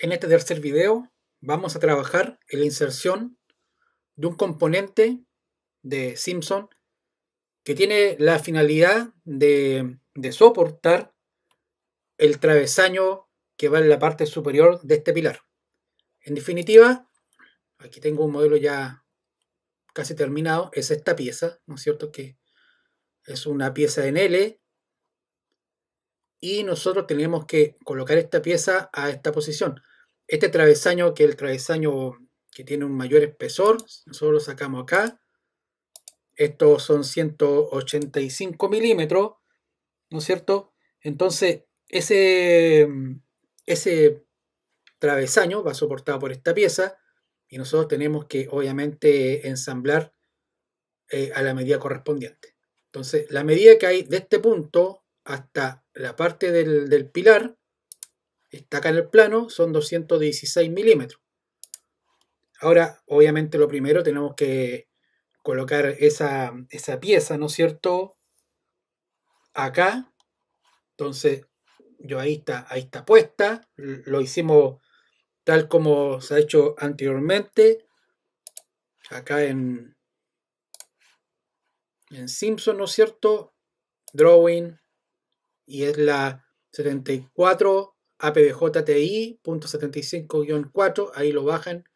En este tercer video vamos a trabajar en la inserción de un componente de Simpson que tiene la finalidad de, soportar el travesaño que va en la parte superior de este pilar. En definitiva, aquí tengo un modelo ya casi terminado, es esta pieza, ¿no es cierto? Que es una pieza en L y nosotros tenemos que colocar esta pieza a esta posición. Este travesaño, que es el travesaño que tiene un mayor espesor, nosotros lo sacamos acá. Estos son 185 milímetros, ¿no es cierto? Entonces, ese, ese travesaño va soportado por esta pieza y nosotros tenemos que, obviamente, ensamblar eh, a la medida correspondiente. Entonces, la medida que hay de este punto hasta la parte del pilar está acá en el plano, son 216 milímetros. Ahora, obviamente lo primero tenemos que colocar esa, esa pieza, ¿no es cierto? Acá. Entonces, yo ahí está, ahí está puesta. Lo hicimos tal como se ha hecho anteriormente. Acá en, en Simpson, ¿no es cierto? Drawing. Y es la 74 APBJTI.75-4, ahí lo bajan,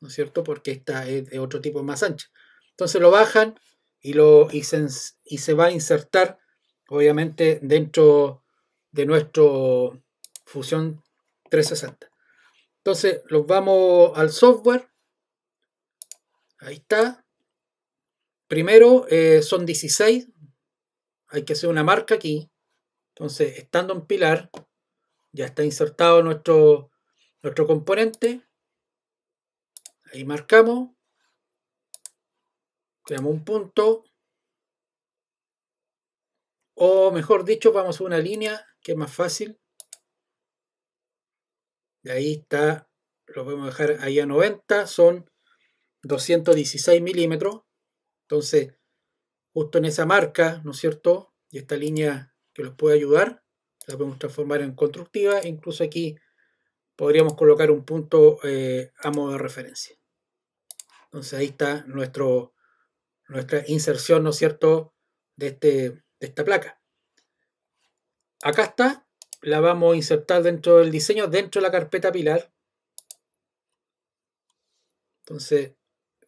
¿no es cierto? Porque esta es de otro tipo más ancha. Entonces lo bajan y, lo, y se, va a insertar, obviamente, dentro de nuestro fusión 360. Entonces los vamos al software. Ahí está. Primero eh, son 16. Hay que hacer una marca aquí. Entonces, estando en pilar, ya está insertado nuestro, nuestro componente. Ahí marcamos. Creamos un punto. O mejor dicho, vamos a una línea que es más fácil. Y ahí está, lo podemos dejar ahí a 90, son 216 milímetros. Entonces, justo en esa marca, ¿no es cierto? Y esta línea que nos puede ayudar, la podemos transformar en constructiva, incluso aquí podríamos colocar un punto eh, a modo de referencia. Entonces ahí está nuestro, nuestra inserción, ¿no es cierto?, de, este, de esta placa. Acá está, la vamos a insertar dentro del diseño, dentro de la carpeta pilar. Entonces,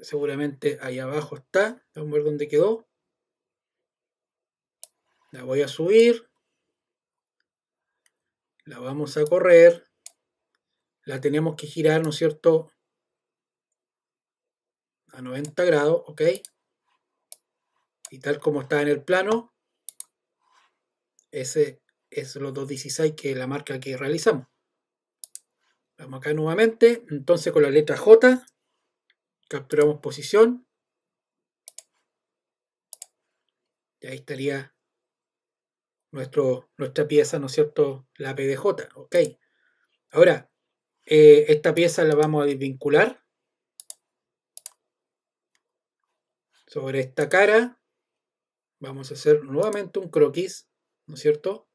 seguramente ahí abajo está, vamos a ver dónde quedó. La voy a subir, la vamos a correr, la tenemos que girar, ¿no es cierto? A 90 grados, ¿ok? Y tal como está en el plano, ese es los 216 que la marca que realizamos. Vamos acá nuevamente, entonces con la letra J, capturamos posición. Y ahí estaría nuestra pieza, ¿no es cierto? La PDJ, ok. Ahora, eh, esta pieza la vamos a desvincular sobre esta cara. Vamos a hacer nuevamente un croquis, ¿no es cierto?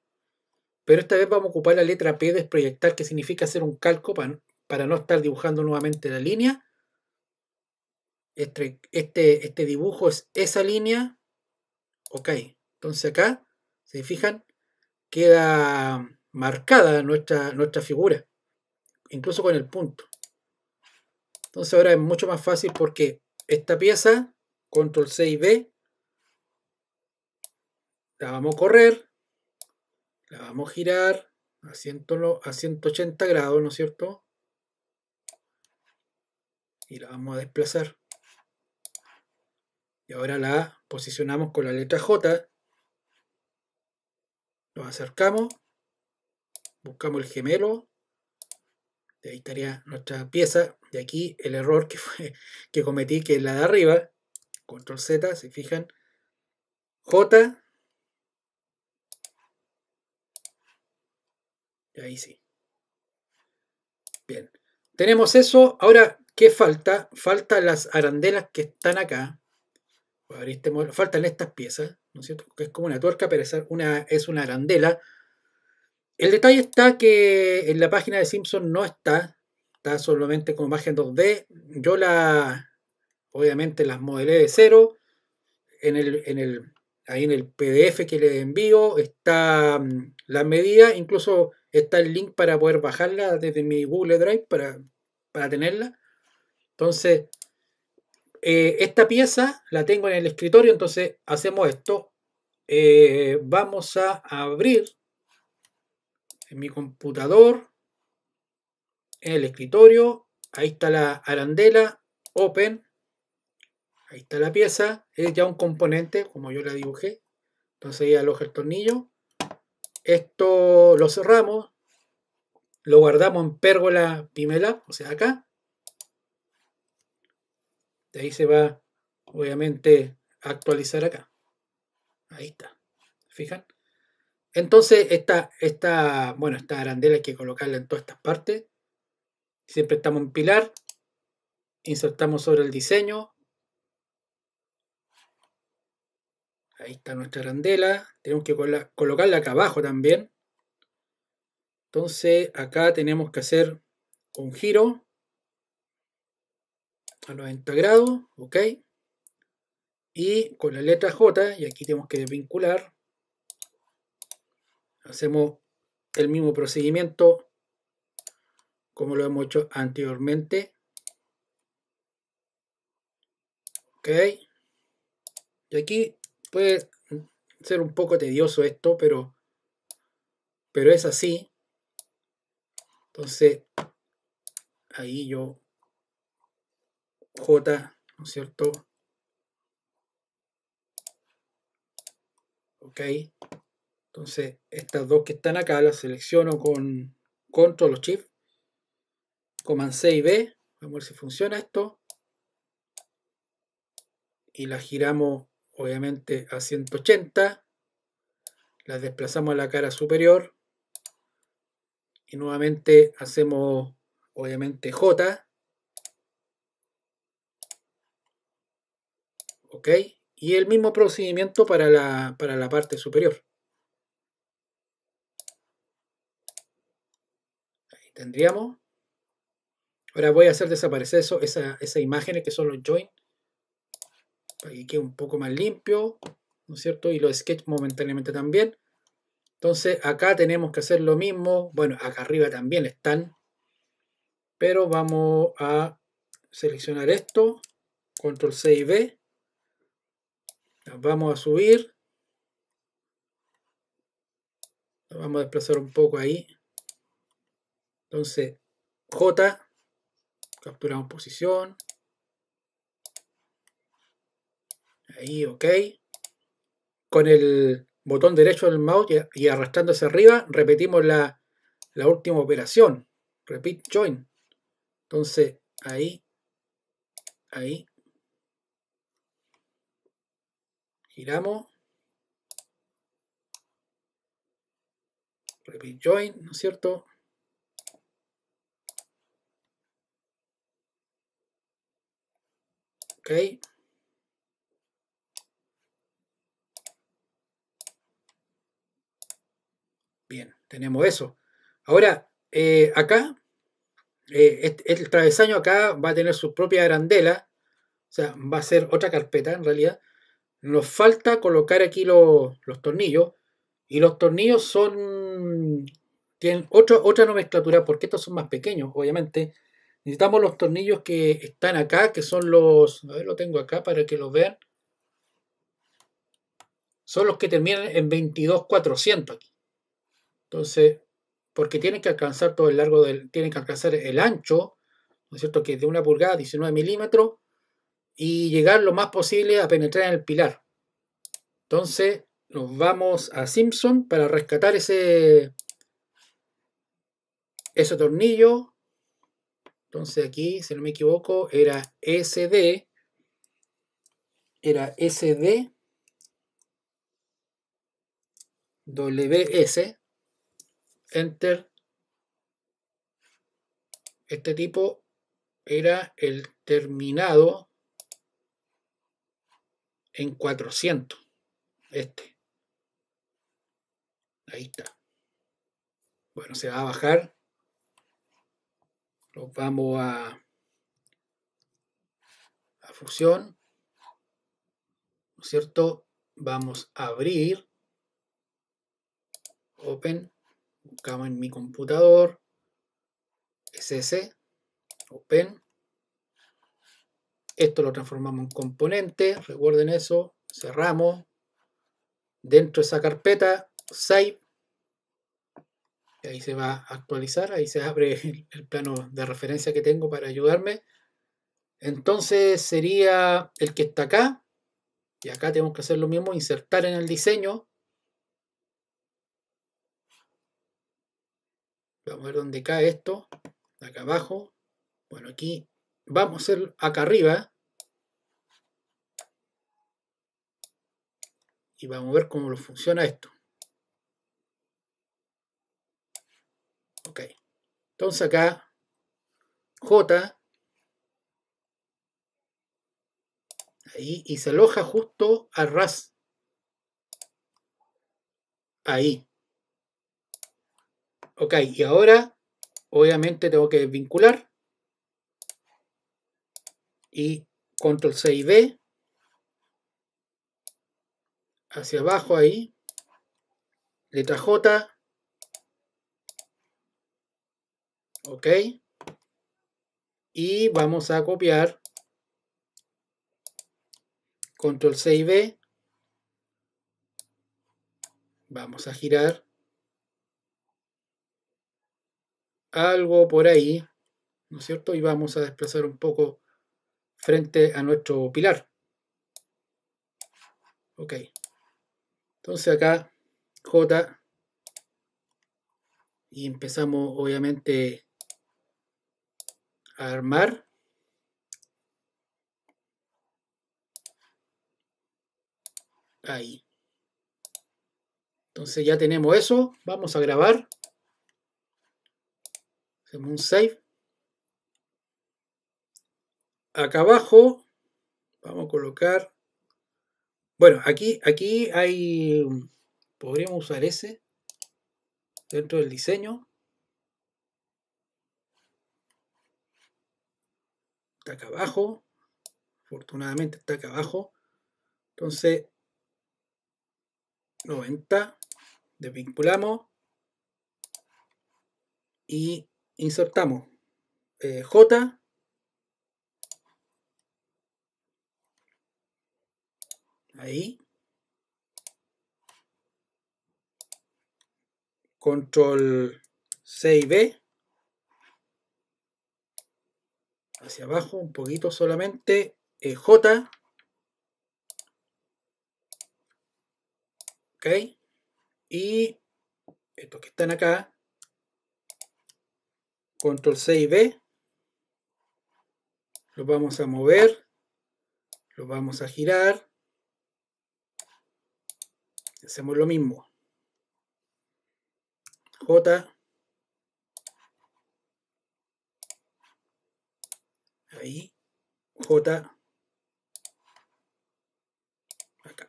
Pero esta vez vamos a ocupar la letra P de proyectar, que significa hacer un calco para, para no estar dibujando nuevamente la línea. Este, este, este dibujo es esa línea. Ok, entonces acá ¿Se fijan? Queda marcada nuestra, nuestra figura, incluso con el punto. Entonces ahora es mucho más fácil porque esta pieza, control C y B, la vamos a correr, la vamos a girar a, a 180 grados, ¿no es cierto? Y la vamos a desplazar. Y ahora la posicionamos con la letra J nos acercamos, buscamos el gemelo, ahí estaría nuestra pieza, de aquí el error que, que cometí, que es la de arriba, control Z, se fijan, J, y ahí sí. Bien, tenemos eso, ahora, ¿qué falta? Faltan las arandelas que están acá, pues faltan estas piezas, ¿no es cierto? Que es como una tuerca, pero es una, es una arandela. El detalle está que en la página de Simpson no está, está solamente como imagen 2D. Yo la, obviamente las modelé de cero. En el, en el, ahí en el PDF que le envío está mm, la medida, incluso está el link para poder bajarla desde mi Google Drive para, para tenerla. Entonces, eh, esta pieza la tengo en el escritorio, entonces hacemos esto. Eh, vamos a abrir en mi computador, en el escritorio. Ahí está la arandela, open. Ahí está la pieza, es ya un componente, como yo la dibujé. Entonces ahí aloja el tornillo. Esto lo cerramos, lo guardamos en pérgola pimela, o sea, acá. De ahí se va, obviamente, a actualizar acá. Ahí está. ¿Fijan? Entonces, esta, esta, bueno, esta arandela hay que colocarla en todas estas partes. Siempre estamos en pilar. Insertamos sobre el diseño. Ahí está nuestra arandela. Tenemos que colocarla acá abajo también. Entonces, acá tenemos que hacer un giro a 90 grados, ok. Y con la letra J, y aquí tenemos que desvincular, hacemos el mismo procedimiento como lo hemos hecho anteriormente. Ok. Y aquí puede ser un poco tedioso esto, pero, pero es así. Entonces, ahí yo J, ¿no es cierto? Ok. Entonces, estas dos que están acá las selecciono con control o shift. Command C y B. Vamos a ver si funciona esto. Y las giramos, obviamente, a 180. Las desplazamos a la cara superior. Y nuevamente hacemos, obviamente, J. Y el mismo procedimiento para la, parte superior. Ahí tendríamos. Ahora voy a hacer desaparecer eso, esa, esas imágenes que son los join. Para que quede un poco más limpio. ¿No es cierto? Y los sketch momentáneamente también. Entonces acá tenemos que hacer lo mismo. Bueno, acá arriba también están. Pero vamos a seleccionar esto. Control C y B vamos a subir. vamos a desplazar un poco ahí. Entonces, J, capturamos posición. Ahí, ok. Con el botón derecho del mouse y arrastrándose arriba, repetimos la, la última operación. Repeat join. Entonces, ahí, ahí, giramos, repeat join, ¿no es cierto? Ok. Bien, tenemos eso. Ahora, eh, acá, el eh, este, este travesaño acá va a tener su propia arandela, o sea, va a ser otra carpeta en realidad, nos falta colocar aquí los, tornillos. Y los tornillos son... Tienen otra nomenclatura porque estos son más pequeños, obviamente. Necesitamos los tornillos que están acá, que son los... A ver, lo tengo acá para que lo vean. Son los que terminan en 22,400 aquí. Entonces, porque tienen que alcanzar todo el largo del... Tienen que alcanzar el ancho, ¿no es cierto? Que es de una pulgada, 19 milímetros y llegar lo más posible a penetrar en el pilar. Entonces nos vamos a Simpson para rescatar ese, ese tornillo. Entonces aquí, si no me equivoco, era SD. Era SD. WS. Enter. Este tipo era el terminado en 400. Este. Ahí está. Bueno, se va a bajar. Lo vamos a, a fusión. ¿No es cierto? Vamos a abrir. Open. Buscamos en mi computador. SS. Open. Esto lo transformamos en componente, recuerden eso, cerramos. Dentro de esa carpeta, save. Y ahí se va a actualizar, ahí se abre el, el plano de referencia que tengo para ayudarme. Entonces sería el que está acá. Y acá tenemos que hacer lo mismo, insertar en el diseño. Vamos a ver dónde cae esto. Acá abajo. Bueno, aquí vamos a hacer acá arriba y vamos a ver cómo lo funciona esto. Ok, entonces acá J ahí y se aloja justo a ras ahí. Ok, y ahora obviamente tengo que vincular y control C y D hacia abajo ahí, letra J, ok, y vamos a copiar control C y B, vamos a girar algo por ahí, ¿no es cierto? Y vamos a desplazar un poco frente a nuestro pilar. Ok. Entonces acá J y empezamos obviamente a armar. Ahí. Entonces ya tenemos eso. Vamos a grabar. Hacemos un save acá abajo vamos a colocar bueno aquí aquí hay podríamos usar ese dentro del diseño está acá abajo afortunadamente está acá abajo entonces 90 desvinculamos y insertamos eh, J ahí. Control C y B. Hacia abajo, un poquito solamente. Eh, J. Ok. Y estos que están acá. Control C y B. Los vamos a mover. Los vamos a girar. Hacemos lo mismo. J. Ahí. J. Acá.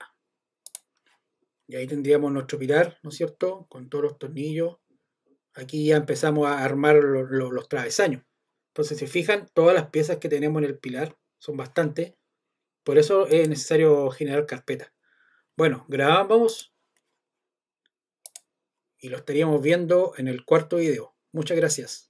Y ahí tendríamos nuestro pilar, ¿no es cierto? Con todos los tornillos. Aquí ya empezamos a armar los, travesaños. Entonces, si fijan, todas las piezas que tenemos en el pilar son bastantes. Por eso es necesario generar carpetas. Bueno, grabamos y lo estaríamos viendo en el cuarto video. Muchas gracias.